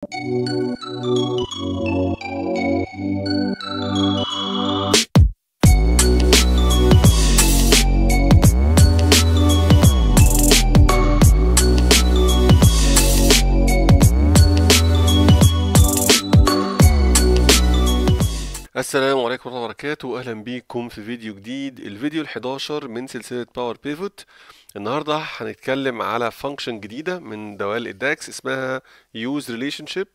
Thank you. السلام عليكم ورحمة الله وبركاته واهلا بيكم في فيديو جديد الفيديو ال11 من سلسلة باور بيفوت النهاردة هنتكلم على فانكشن جديدة من دوال الداكس اسمها use relationship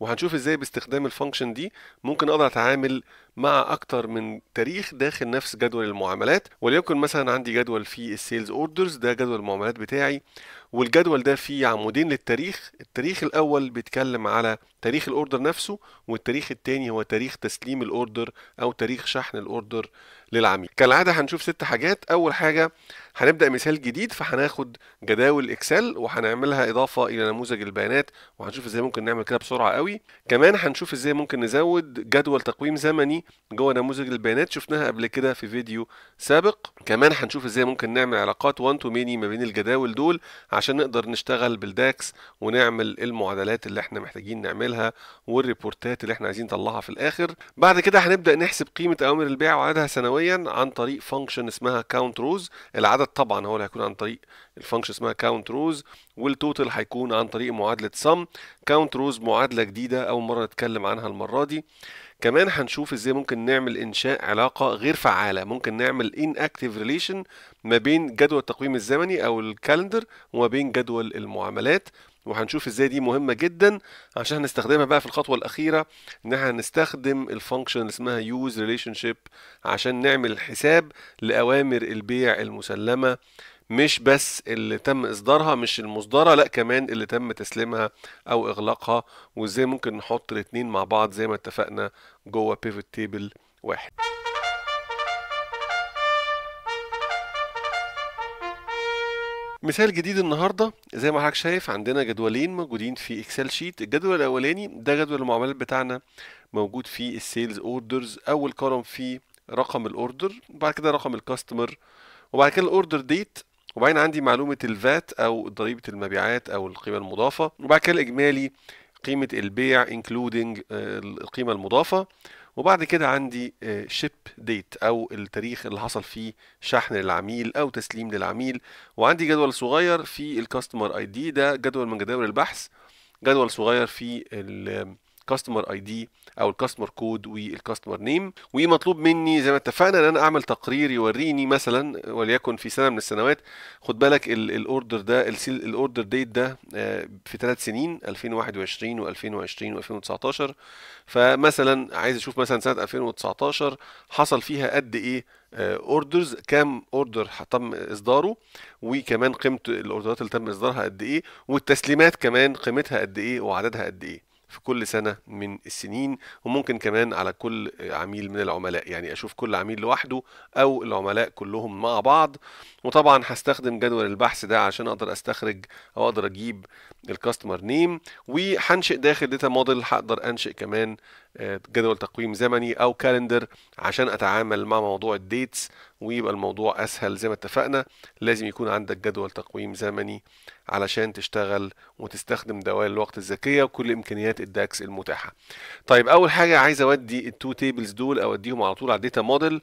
وهنشوف ازاي باستخدام الفانكشن دي ممكن اقدر اتعامل مع اكتر من تاريخ داخل نفس جدول المعاملات وليكن مثلا عندي جدول فيه السيلز اوردرز ده جدول المعاملات بتاعي والجدول ده فيه عمودين للتاريخ التاريخ الاول بيتكلم على تاريخ الاوردر نفسه والتاريخ الثاني هو تاريخ تسليم الاوردر او تاريخ شحن الاوردر للعميل كالعاده هنشوف ست حاجات اول حاجه هنبدأ مثال جديد فهناخد جداول اكسل وهنعملها اضافة الى نموذج البيانات وهنشوف ازاي ممكن نعمل كده بسرعة قوي كمان هنشوف ازاي ممكن نزود جدول تقويم زمني جوه نموذج البيانات شفناها قبل كده في فيديو سابق كمان هنشوف ازاي ممكن نعمل علاقات وان تو ميني ما بين الجداول دول عشان نقدر نشتغل بالداكس ونعمل المعادلات اللي احنا محتاجين نعملها والريبورتات اللي احنا عايزين نطلعها في الاخر بعد كده هنبدأ نحسب قيمة اوامر البيع وعددها سنويا عن طريق فانكشن اسمها كاونت روز العدد العدد طبعا هو اللي هيكون عن طريق الفانكشن اسمها كاونت روز والتوتال هيكون عن طريق معادله سم كاونت روز معادله جديده اول مره نتكلم عنها المره دي كمان هنشوف ازاي ممكن نعمل انشاء علاقه غير فعاله ممكن نعمل ان اكتيف ريليشن ما بين جدول التقويم الزمني او الكالندر وما بين جدول المعاملات وهنشوف ازاي دي مهمه جدا عشان هنستخدمها بقى في الخطوه الاخيره ان احنا هنستخدم الفانكشن اللي اسمها يوز ريليشن شيب عشان نعمل حساب لاوامر البيع المسلمه مش بس اللي تم اصدارها مش المصدره لا كمان اللي تم تسليمها او اغلاقها وازاي ممكن نحط الاثنين مع بعض زي ما اتفقنا جوه بيفوت تيبل واحد مثال جديد النهارده زي ما حضرتك شايف عندنا جدولين موجودين في اكسل شيت الجدول الاولاني ده جدول المعاملات بتاعنا موجود في السيلز اوردرز اول كولوم فيه رقم الاوردر وبعد كده رقم الكاستمر وبعد كده الاوردر ديت وبعدين عندي معلومه الفات او ضريبه المبيعات او القيمه المضافه وبعد كده الاجمالي قيمه البيع انكلودنج آه، القيمه المضافه وبعد كده عندي شيب آه، ديت او التاريخ اللي حصل فيه شحن للعميل او تسليم للعميل وعندي جدول صغير في الكاستمر اي دي ده جدول من جداول البحث جدول صغير في كاستمر اي دي او الكاستمر كود والكاستمر نيم ومطلوب مني زي ما اتفقنا ان انا اعمل تقرير يوريني مثلا وليكن في سنه من السنوات خد بالك الاوردر ده الاوردر ديت ده آه، في ثلاث سنين 2021 و2020 و2019 فمثلا عايز اشوف مثلا سنه 2019 حصل فيها قد ايه اوردرز آه، كام اوردر تم اصداره وكمان قيمه الاوردرات اللي تم اصدارها قد ايه والتسليمات كمان قيمتها قد ايه وعددها قد ايه في كل سنة من السنين وممكن كمان على كل عميل من العملاء يعني أشوف كل عميل لوحده أو العملاء كلهم مع بعض وطبعا هستخدم جدول البحث ده عشان أقدر أستخرج أو أقدر أجيب الكاستمر نيم وهنشئ داخل داتا موديل هقدر أنشئ كمان جدول تقويم زمني او كالندر عشان اتعامل مع موضوع الديتس ويبقى الموضوع اسهل زي ما اتفقنا لازم يكون عندك جدول تقويم زمني علشان تشتغل وتستخدم دوال الوقت الذكيه وكل امكانيات الداكس المتاحه طيب اول حاجه عايز اودي التو تيبلز دول اوديهم على طول على الداتا موديل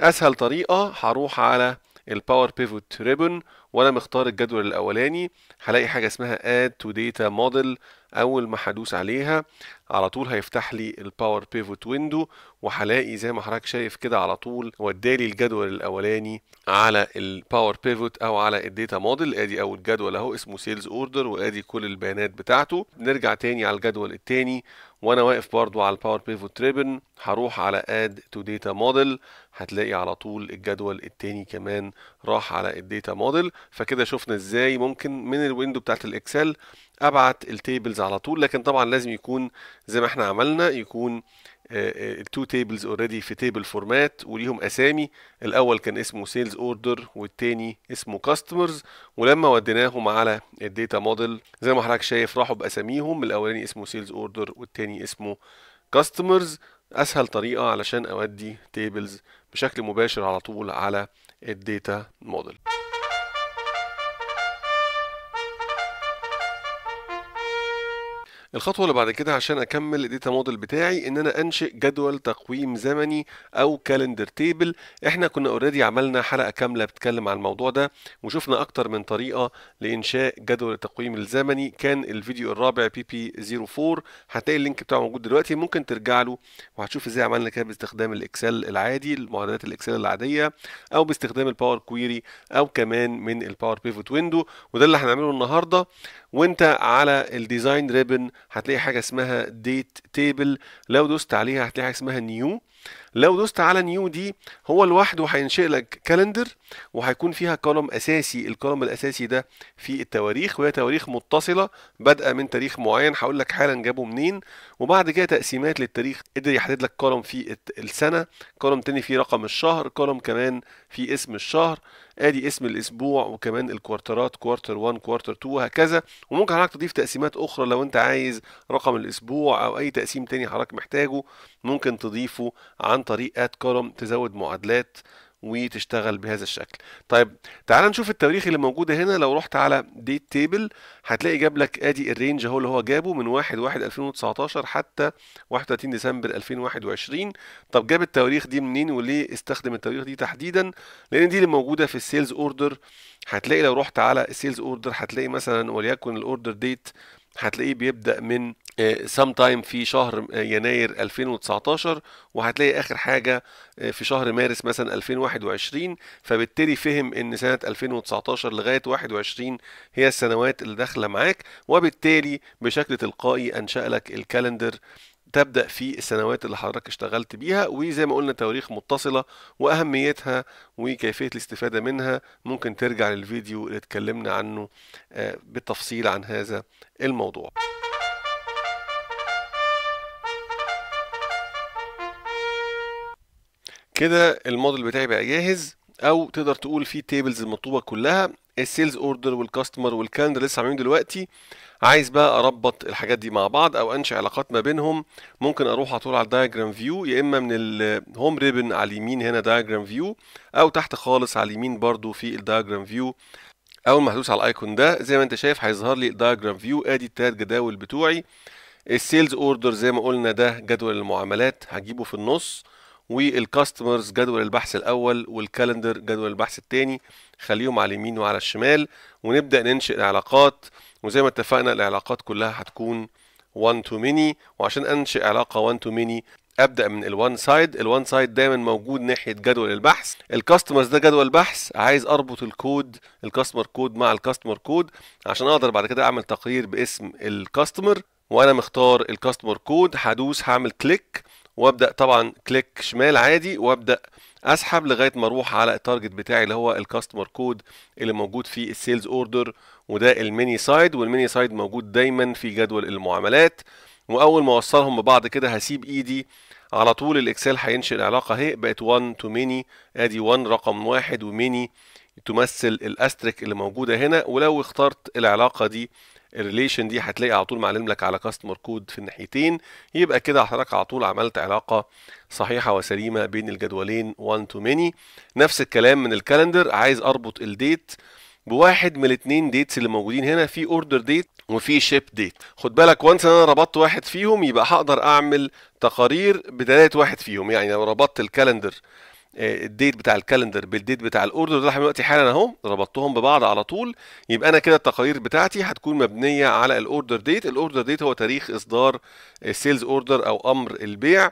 اسهل طريقه هروح على الباور بيفوت ريبون وانا مختار الجدول الاولاني هلاقي حاجه اسمها add to data model اول ما هدوس عليها على طول هيفتح لي الباور بيفوت ويندو وهلاقي زي ما حضرتك شايف كده على طول ودالي الجدول الاولاني على الباور بيفوت او على الداتا موديل ادي اول جدول اهو اسمه سيلز اوردر وادي كل البيانات بتاعته نرجع تاني على الجدول التاني وانا واقف برضو على الباور بيفوت ريبن هروح على اد تو داتا موديل هتلاقي على طول الجدول التاني كمان راح على الداتا موديل فكده شفنا ازاي ممكن من الويندو بتاعت الاكسل ابعت التيبلز على طول لكن طبعا لازم يكون زي ما احنا عملنا يكون آه، آه، التو تيبلز اوريدي في تيبل فورمات وليهم اسامي الاول كان اسمه سيلز اوردر والتاني اسمه كاستمرز ولما وديناهم على الداتا موديل زي ما حضرتك شايف راحوا باساميهم الاولاني اسمه سيلز اوردر والتاني اسمه كاستمرز اسهل طريقه علشان اودي تيبلز بشكل مباشر على طول على الداتا موديل الخطوة اللي بعد كده عشان أكمل الديتا موديل بتاعي إن أنا أنشئ جدول تقويم زمني أو كالندر تيبل إحنا كنا أوريدي عملنا حلقة كاملة بتتكلم عن الموضوع ده وشفنا أكتر من طريقة لإنشاء جدول التقويم الزمني كان الفيديو الرابع بي بي 04 هتلاقي اللينك بتاعه موجود دلوقتي ممكن ترجع له وهتشوف إزاي عملنا كده باستخدام الإكسل العادي المعادلات الإكسل العادية أو باستخدام الباور كويري أو كمان من الباور بيفوت ويندو وده اللي هنعمله النهارده وانت على الديزاين ريبن هتلاقي حاجه اسمها ديت تيبل لو دوست عليها هتلاقي حاجه اسمها نيو لو دوست على نيو دي هو لوحده هينشئ لك كالندر وهيكون فيها كولوم اساسي الكولوم الاساسي ده في التواريخ وهي تواريخ متصله بادئه من تاريخ معين هقول لك حالا جابه منين وبعد كده تقسيمات للتاريخ قدر يحدد لك كولوم في السنه كولوم تاني فيه رقم الشهر كولوم كمان في اسم الشهر ادي اسم الاسبوع وكمان الكوارترات كوارتر 1 كوارتر 2 وهكذا وممكن حضرتك تضيف تقسيمات اخرى لو انت عايز رقم الاسبوع او اي تقسيم تاني حضرتك محتاجه ممكن تضيفه عن طريق اد كولوم تزود معادلات وتشتغل بهذا الشكل طيب تعال نشوف التواريخ اللي موجوده هنا لو رحت على ديت تيبل هتلاقي جاب لك ادي الرينج اهو اللي هو جابه من 1 1 2019 حتى 31 ديسمبر 2021 طب جاب التواريخ دي منين وليه استخدم التواريخ دي تحديدا لان دي اللي موجوده في السيلز اوردر هتلاقي لو رحت على السيلز اوردر هتلاقي مثلا وليكن الاوردر ديت هتلاقيه بيبدا من سام آه، تايم في شهر آه، يناير 2019 وهتلاقي اخر حاجه آه، في شهر مارس مثلا 2021 فبالتالي فهم ان سنه 2019 لغايه 21 هي السنوات اللي داخله معاك وبالتالي بشكل تلقائي انشا لك الكالندر تبدا في السنوات اللي حضرتك اشتغلت بيها وزي ما قلنا تواريخ متصله واهميتها وكيفيه الاستفاده منها ممكن ترجع للفيديو اللي اتكلمنا عنه بالتفصيل عن هذا الموضوع كده الموديل بتاعي بقى جاهز او تقدر تقول فيه تيبلز المطلوبه كلها السيلز اوردر والكاستمر والكالندر لسه عاملين دلوقتي عايز بقى اربط الحاجات دي مع بعض او انشئ علاقات ما بينهم ممكن اروح على طول على الدايجرام فيو يا اما من الهوم ريبن على اليمين هنا دايجرام فيو او تحت خالص على اليمين برضو في الدايجرام فيو اول ما هدوس على الايكون ده زي ما انت شايف هيظهر لي الدايجرام فيو ادي التلات جداول بتوعي السيلز اوردر زي ما قلنا ده جدول المعاملات هجيبه في النص والكاستمرز جدول البحث الاول والكالندر جدول البحث الثاني خليهم على اليمين وعلى الشمال ونبدا ننشئ العلاقات وزي ما اتفقنا العلاقات كلها هتكون 1 تو ميني وعشان انشئ علاقه 1 تو ميني ابدا من الوان سايد الوان سايد دايما موجود ناحيه جدول البحث الكاستمرز ده جدول بحث عايز اربط الكود الكاستمر كود مع الكاستمر كود عشان اقدر بعد كده اعمل تقرير باسم الكاستمر وانا مختار الكاستمر كود هدوس هعمل كليك وابدا طبعا كليك شمال عادي وابدا اسحب لغايه ما اروح على التارجت بتاعي اللي هو الكاستمر كود اللي موجود في السيلز اوردر وده الميني سايد والميني سايد موجود دايما في جدول المعاملات واول ما اوصلهم ببعض كده هسيب ايدي e على طول الاكسل هينشئ العلاقه اهي بقت 1 تو ميني ادي 1 رقم واحد وميني تمثل الاستريك اللي موجوده هنا ولو اخترت العلاقه دي الريليشن دي هتلاقي على طول معلم لك على كاستمر كود في الناحيتين يبقى كده حضرتك على طول عملت علاقه صحيحه وسليمه بين الجدولين 1 تو ميني نفس الكلام من الكالندر عايز اربط الديت بواحد من الاثنين ديتس اللي موجودين هنا في اوردر ديت وفي شيب ديت خد بالك وانس انا ربطت واحد فيهم يبقى هقدر اعمل تقارير بدايه واحد فيهم يعني لو ربطت الكالندر آه، الديت بتاع الكالندر بالديت بتاع الاوردر ده دلوقتي حالا اهو ربطتهم ببعض على طول يبقى انا كده التقارير بتاعتي هتكون مبنيه على الاوردر ديت الاوردر ديت هو تاريخ اصدار السيلز آه، اوردر او امر البيع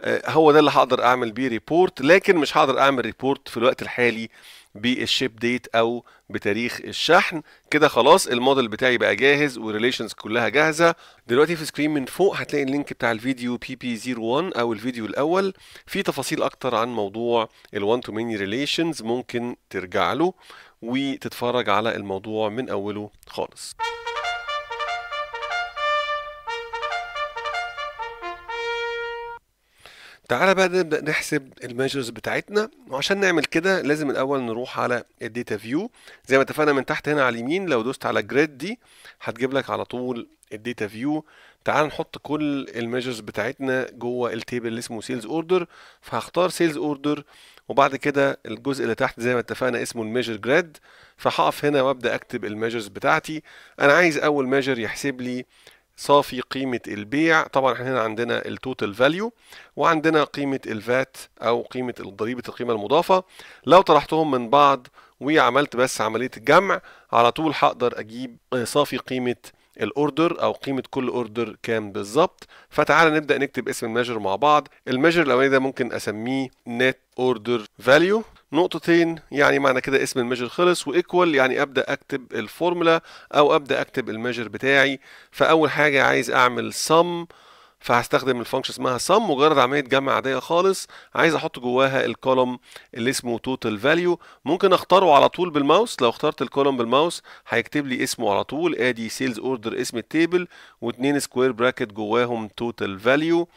آه، هو ده اللي هقدر اعمل بيه ريبورت لكن مش هقدر اعمل ريبورت في الوقت الحالي بالشيب ديت او بتاريخ الشحن كده خلاص الموديل بتاعي بقى جاهز والريليشنز كلها جاهزه دلوقتي في سكرين من فوق هتلاقي اللينك بتاع الفيديو بي بي 01 او الفيديو الاول فيه تفاصيل اكتر عن موضوع ال1 تو ميني ريليشنز ممكن ترجع له وتتفرج على الموضوع من اوله خالص تعالى بقى نبدأ نحسب الميجرز بتاعتنا وعشان نعمل كده لازم الأول نروح على الداتا فيو زي ما اتفقنا من تحت هنا على اليمين لو دوست على جريد دي هتجيب لك على طول الداتا فيو تعال نحط كل الميجرز بتاعتنا جوه التيبل اللي اسمه سيلز اوردر فهختار سيلز اوردر وبعد كده الجزء اللي تحت زي ما اتفقنا اسمه الميجر جريد فهقف هنا وابدا اكتب الميجرز بتاعتي انا عايز اول ميجر يحسب لي صافي قيمة البيع طبعا احنا هنا عندنا التوتال فاليو وعندنا قيمة الفات أو قيمة ضريبة القيمة المضافة لو طرحتهم من بعض وعملت بس عملية الجمع على طول هقدر أجيب صافي قيمة الاوردر او قيمه كل اوردر كام بالظبط فتعال نبدا نكتب اسم الميجر مع بعض الميجر الاولاني ده ممكن اسميه نت اوردر فاليو نقطتين يعني معنى كده اسم الميجر خلص وايكوال يعني ابدا اكتب الفورمولا او ابدا اكتب الميجر بتاعي فاول حاجه عايز اعمل سم فهستخدم الفانكشن اسمها sum مجرد عمليه جمع عاديه خالص عايز احط جواها الكولوم اللي اسمه توتال فاليو ممكن اختاره على طول بالماوس لو اخترت الكولوم بالماوس هيكتب لي اسمه على طول ادي سيلز اوردر اسم التيبل واتنين سكوير براكت جواهم توتال فاليو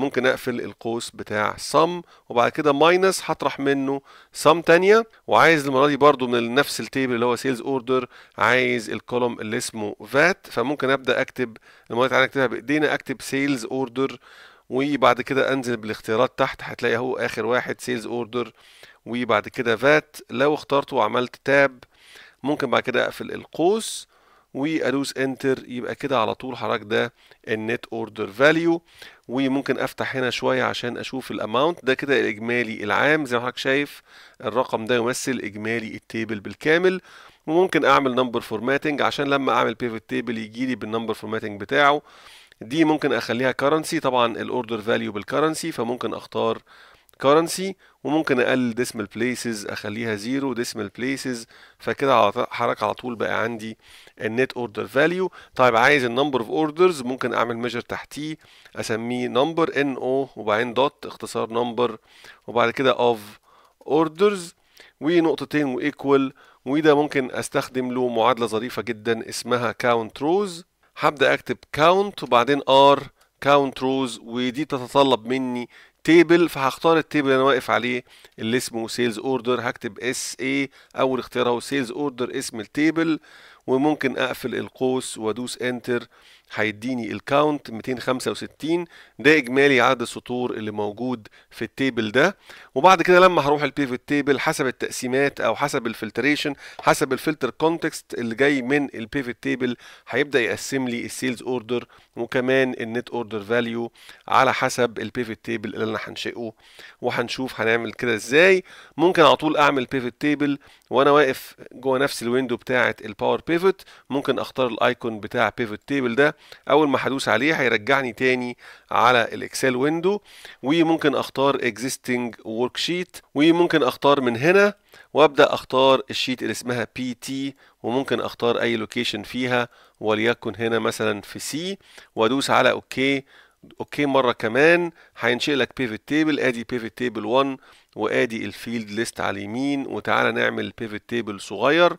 ممكن اقفل القوس بتاع سم وبعد كده ماينس هطرح منه سم تانية وعايز المرة دي برضو من نفس التيبل اللي هو سيلز اوردر عايز الكولوم اللي اسمه فات فممكن ابدا اكتب المرة دي تعالى نكتبها بايدينا اكتب سيلز اوردر وبعد كده انزل بالاختيارات تحت هتلاقي اهو اخر واحد سيلز اوردر وبعد كده فات لو اخترته وعملت تاب ممكن بعد كده اقفل القوس وادوس انتر يبقى كده على طول حضرتك ده النت اوردر فاليو وممكن افتح هنا شويه عشان اشوف الاماونت ده كده الاجمالي العام زي ما حضرتك شايف الرقم ده يمثل اجمالي التيبل بالكامل وممكن اعمل نمبر فورماتنج عشان لما اعمل بيفت تيبل يجي لي بالنمبر فورماتنج بتاعه دي ممكن اخليها كرنسي طبعا الاوردر فاليو بالكرنسي فممكن اختار كرنسي وممكن اقلل ديسمال بليسز اخليها زيرو ديسمال بليسز فكده على حركه على طول بقى عندي النت اوردر فاليو طيب عايز النمبر اوف اوردرز ممكن اعمل ميجر تحتيه اسميه نمبر ان او وبعدين دوت اختصار نمبر وبعد كده اوف اوردرز ونقطتين وايكوال وده ممكن استخدم له معادله ظريفه جدا اسمها كاونت روز هبدا اكتب كاونت وبعدين ار كاونت روز ودي تتطلب مني تيبل فهختار التيبل اللي انا واقف عليه اللي اسمه سيلز اوردر هكتب اس اي اول اختيار هو سيلز اوردر اسم التيبل وممكن اقفل القوس وادوس انتر هيديني الكاونت 265 ده اجمالي عدد السطور اللي موجود في التيبل ده وبعد كده لما هروح البيفوت تيبل حسب التقسيمات او حسب الفلتريشن حسب الفلتر كونتكست اللي جاي من البيفوت تيبل هيبدا يقسم لي السيلز اوردر وكمان النت اوردر فاليو على حسب البيفوت تيبل اللي انا هنشئه وهنشوف هنعمل كده ازاي ممكن على طول اعمل بيفوت تيبل وانا واقف جوه نفس الويندو بتاعه الباور بيفوت ممكن اختار الايكون بتاع بيفوت تيبل ده اول ما هدوس عليه هيرجعني تاني على الاكسل ويندو وممكن اختار existing worksheet وممكن اختار من هنا وابدا اختار الشيت اللي اسمها بي تي وممكن اختار اي لوكيشن فيها وليكن هنا مثلا في سي وادوس على اوكي اوكي مره كمان هينشئ لك بيفت تيبل ادي بيفت تيبل 1 وادي الفيلد ليست على اليمين وتعالى نعمل بيفت تيبل صغير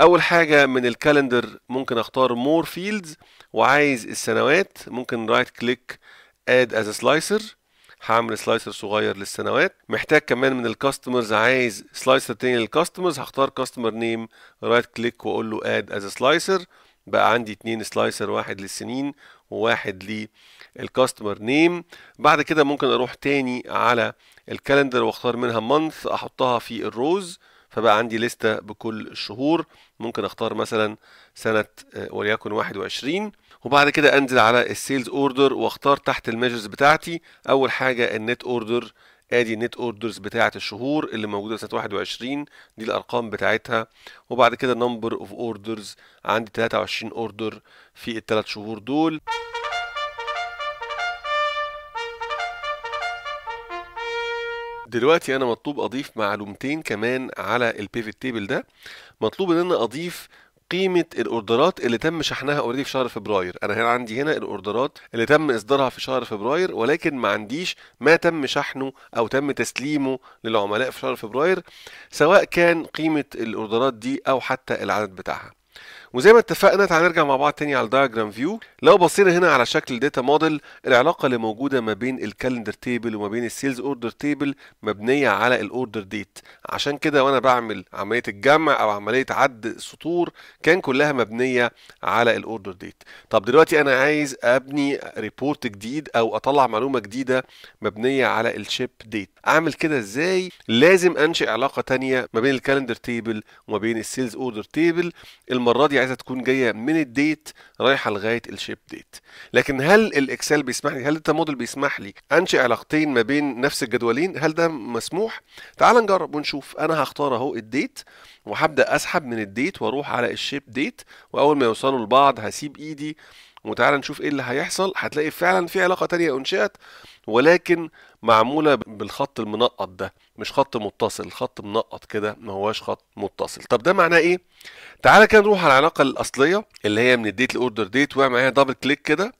اول حاجه من الكالندر ممكن اختار مور فيلدز وعايز السنوات ممكن رايت كليك اد از سلايسر هعمل سلايسر صغير للسنوات محتاج كمان من الكاستمرز عايز سلايسر تاني للكاستمرز هختار كاستمر نيم رايت كليك واقول له اد از سلايسر بقى عندي اتنين سلايسر واحد للسنين وواحد للكاستمر نيم بعد كده ممكن اروح تاني على الكالندر واختار منها مانث احطها في الروز فبقى عندي لستة بكل الشهور ممكن اختار مثلا سنة آه، وليكن 21 وبعد كده انزل على السيلز اوردر واختار تحت الميجرز بتاعتي اول حاجة النت اوردر ادي النت اوردرز بتاعه الشهور اللي موجوده سنه 21 دي الارقام بتاعتها وبعد كده نمبر اوف اوردرز عندي 23 اوردر في الثلاث شهور دول دلوقتي انا مطلوب اضيف معلومتين كمان على البيفت تيبل ده مطلوب ان انا اضيف قيمة الاوردرات اللي تم شحنها اوريدي في شهر فبراير، انا هنا عندي هنا الاوردرات اللي تم اصدارها في شهر فبراير ولكن ما عنديش ما تم شحنه او تم تسليمه للعملاء في شهر فبراير سواء كان قيمة الاوردرات دي او حتى العدد بتاعها. وزي ما اتفقنا تعال نرجع مع بعض تاني على الدايجرام فيو لو بصينا هنا على شكل داتا موديل العلاقه اللي موجوده ما بين الكالندر تيبل وما بين السيلز اوردر تيبل مبنيه على الاوردر ديت عشان كده وانا بعمل عمليه الجمع او عمليه عد السطور كان كلها مبنيه على الاوردر ديت طب دلوقتي انا عايز ابني ريبورت جديد او اطلع معلومه جديده مبنيه على الشيب ديت اعمل كده ازاي لازم انشئ علاقه تانية ما بين الكالندر تيبل وما بين السيلز اوردر تيبل المره دي عايزه تكون جايه من الديت رايحه لغايه الشيب ديت لكن هل الاكسل بيسمح لي هل الداتا موديل بيسمح لي انشئ علاقتين ما بين نفس الجدولين هل ده مسموح تعال نجرب ونشوف انا هختار اهو الديت وهبدا اسحب من الديت واروح على الشيب ديت واول ما يوصلوا لبعض هسيب ايدي وتعالى نشوف ايه اللي هيحصل هتلاقي فعلا في علاقه تانية انشئت ولكن معمولة بالخط المنقط ده مش خط متصل خط منقط كده ما هواش خط متصل طب ده معناه ايه تعالى كده نروح على العلاقة الأصلية اللي هي من الديت الاوردر ديت واعمل عليها دبل كليك كده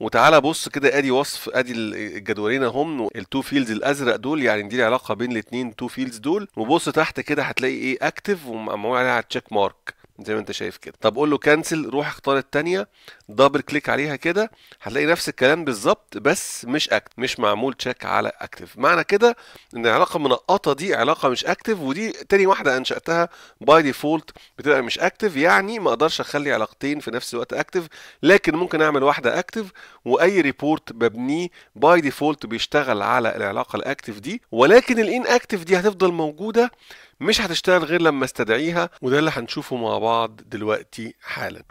وتعالى بص كده ادي وصف ادي الجدولين اهم التو فيلدز الازرق دول يعني دي العلاقه بين الاثنين تو فيلدز دول وبص تحت كده هتلاقي ايه اكتف ومعمول عليها تشيك مارك زي ما انت شايف كده طب قول له كانسل روح اختار الثانيه دبل كليك عليها كده هتلاقي نفس الكلام بالظبط بس مش اكتف مش معمول تشيك على اكتف معنى كده ان العلاقه المنقطه دي علاقه مش اكتف ودي تاني واحده انشاتها باي ديفولت بتبقى مش اكتف يعني ما اقدرش اخلي علاقتين في نفس الوقت اكتف لكن ممكن اعمل واحده اكتف واي ريبورت ببنيه باي ديفولت بيشتغل على العلاقه الاكتف دي ولكن الان اكتف دي هتفضل موجوده مش هتشتغل غير لما استدعيها وده اللي هنشوفه مع بعض دلوقتي حالا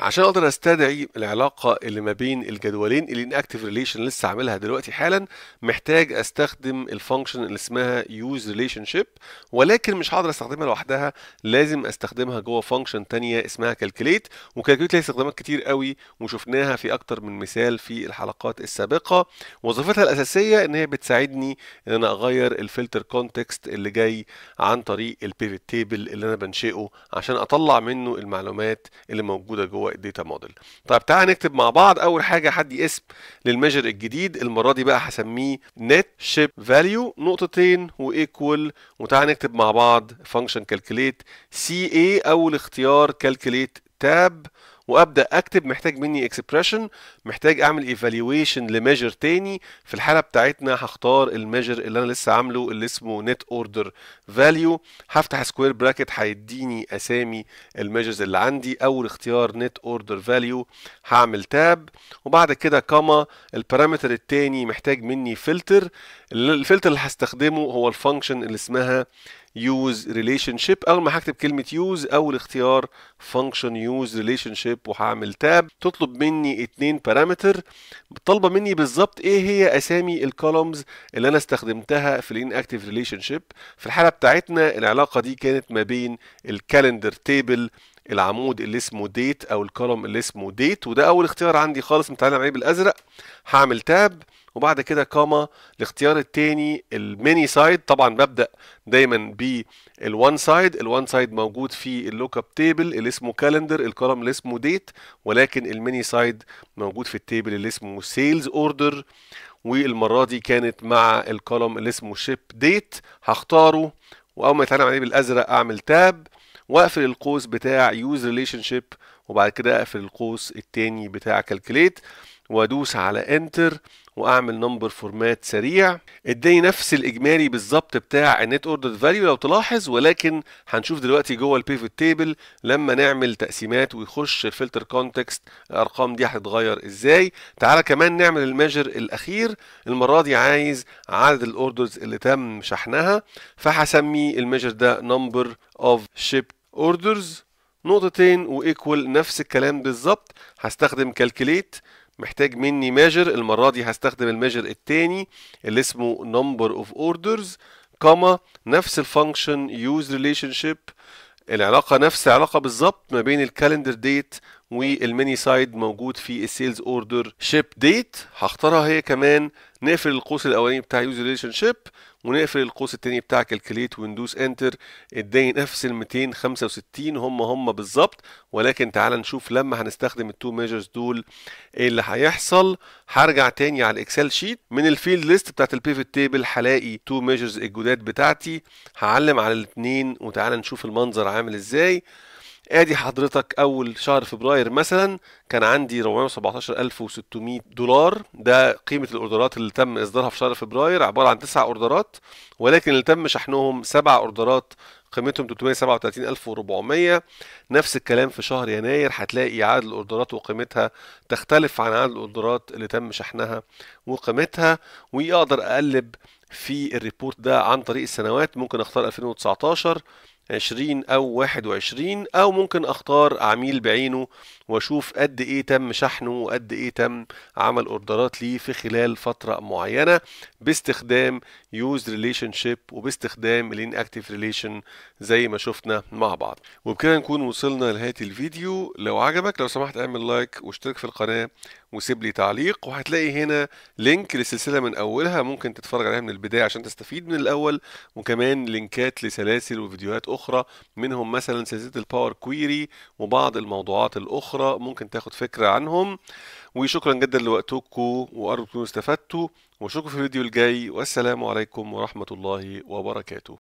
عشان اقدر استدعي العلاقه اللي ما بين الجدولين اكتف ريليشن لسه عاملها دلوقتي حالا محتاج استخدم الفانكشن اللي اسمها يوز ريليشن شيب ولكن مش هقدر استخدمها لوحدها لازم استخدمها جوه فانكشن تانية اسمها كالكليت وكالكليت ليها استخدامات كتير قوي وشفناها في اكتر من مثال في الحلقات السابقه وظيفتها الاساسيه ان هي بتساعدني ان انا اغير الفلتر كونتكست اللي جاي عن طريق البيفت تيبل اللي انا بنشئه عشان اطلع منه المعلومات اللي موجوده جوه هو الداتا موديل طيب تعال نكتب مع بعض اول حاجه حد اسم للميجر الجديد المره دي بقى هسميه نت شيب فاليو نقطتين وايكوال وتعال نكتب مع بعض فانكشن كالكوليت سي اي اول اختيار كالكوليت تاب وابدا اكتب محتاج مني اكسبريشن محتاج اعمل ايفالويشن لميجر تاني في الحاله بتاعتنا هختار الميجر اللي انا لسه عامله اللي اسمه نت اوردر فاليو هفتح سكوير براكت هيديني اسامي الميجرز اللي عندي اول اختيار نت اوردر فاليو هعمل تاب وبعد كده كما البارامتر التاني محتاج مني فلتر الفلتر اللي هستخدمه هو الفانكشن اللي اسمها يوز ريليشن شيب اول ما هكتب كلمه يوز اول اختيار فانكشن يوز ريليشن شيب وهعمل تاب تطلب مني اتنين بارامتر طالبه مني بالظبط ايه هي اسامي الكولومز اللي انا استخدمتها في الان اكتف ريليشن شيب في الحاله بتاعتنا العلاقه دي كانت ما بين الكالندر تيبل العمود اللي اسمه ديت او الكولوم اللي اسمه ديت وده اول اختيار عندي خالص متعلم عليه بالازرق هعمل تاب وبعد كده قام الاختيار الثاني الميني سايد طبعا ببدا دايما بالوان سايد الوان سايد موجود في اللوك اب تيبل اللي اسمه كالندر الكولم اللي اسمه ديت ولكن الميني سايد موجود في التيبل اللي اسمه سيلز اوردر والمره دي كانت مع الكولم اللي اسمه شيب ديت هختاره واول ما يتعلم عليه بالازرق اعمل تاب واقفل القوس بتاع يوز ريليشن شيب وبعد كده اقفل القوس الثاني بتاع كالكليت وادوس على انتر واعمل نمبر فورمات سريع اداني نفس الاجمالي بالظبط بتاع النت اوردر فاليو لو تلاحظ ولكن هنشوف دلوقتي جوه البيفوت تيبل لما نعمل تقسيمات ويخش الفلتر كونتكست الارقام دي هتتغير ازاي تعالى كمان نعمل الميجر الاخير المره دي عايز عدد الاوردرز اللي تم شحنها فهسمي الميجر ده نمبر اوف شيب اوردرز نقطتين وايكوال نفس الكلام بالظبط هستخدم كالكليت محتاج مني ميجر المرة دي هستخدم الميجر التاني اللي اسمه نمبر اوف اوردرز كما نفس الفانكشن يوز ريليشن شيب العلاقة نفس العلاقة بالظبط ما بين الكالندر ديت والميني سايد موجود في السيلز اوردر شيب ديت هختارها هي كمان نقفل القوس الاولاني بتاع يوزر ريليشن شيب ونقفل القوس الثاني بتاع كالكليت وندوس انتر اداني نفس ال 265 هم هم بالظبط ولكن تعال نشوف لما هنستخدم التو ميجرز دول ايه اللي هيحصل هرجع تاني على الاكسل شيت من الفيلد ليست بتاعت البيفت تيبل هلاقي تو ميجرز الجداد بتاعتي هعلم على الاثنين وتعال نشوف المنظر عامل ازاي ادي حضرتك اول شهر فبراير مثلا كان عندي 417600 دولار ده قيمه الاوردرات اللي تم اصدارها في شهر فبراير عباره عن تسع اوردرات ولكن اللي تم شحنهم سبع اوردرات قيمتهم 337400 نفس الكلام في شهر يناير هتلاقي عدد الاوردرات وقيمتها تختلف عن عدد الاوردرات اللي تم شحنها وقيمتها واقدر اقلب في الريبورت ده عن طريق السنوات ممكن اختار 2019 20 أو 21 أو ممكن أختار عميل بعينه واشوف قد ايه تم شحنه وقد ايه تم عمل اوردرات ليه في خلال فتره معينه باستخدام يوز ريليشن شيب وباستخدام لين اكتف ريليشن زي ما شفنا مع بعض وبكده نكون وصلنا لنهايه الفيديو لو عجبك لو سمحت اعمل لايك واشترك في القناه وسيب لي تعليق وهتلاقي هنا لينك للسلسله من اولها ممكن تتفرج عليها من البدايه عشان تستفيد من الاول وكمان لينكات لسلاسل وفيديوهات اخرى منهم مثلا سلسله الباور كويري وبعض الموضوعات الاخرى أخرى ممكن تاخد فكرة عنهم وشكرا جدا لوقتكم وأرجو تكونوا استفدتوا وأشوفكم في الفيديو الجاي والسلام عليكم ورحمة الله وبركاته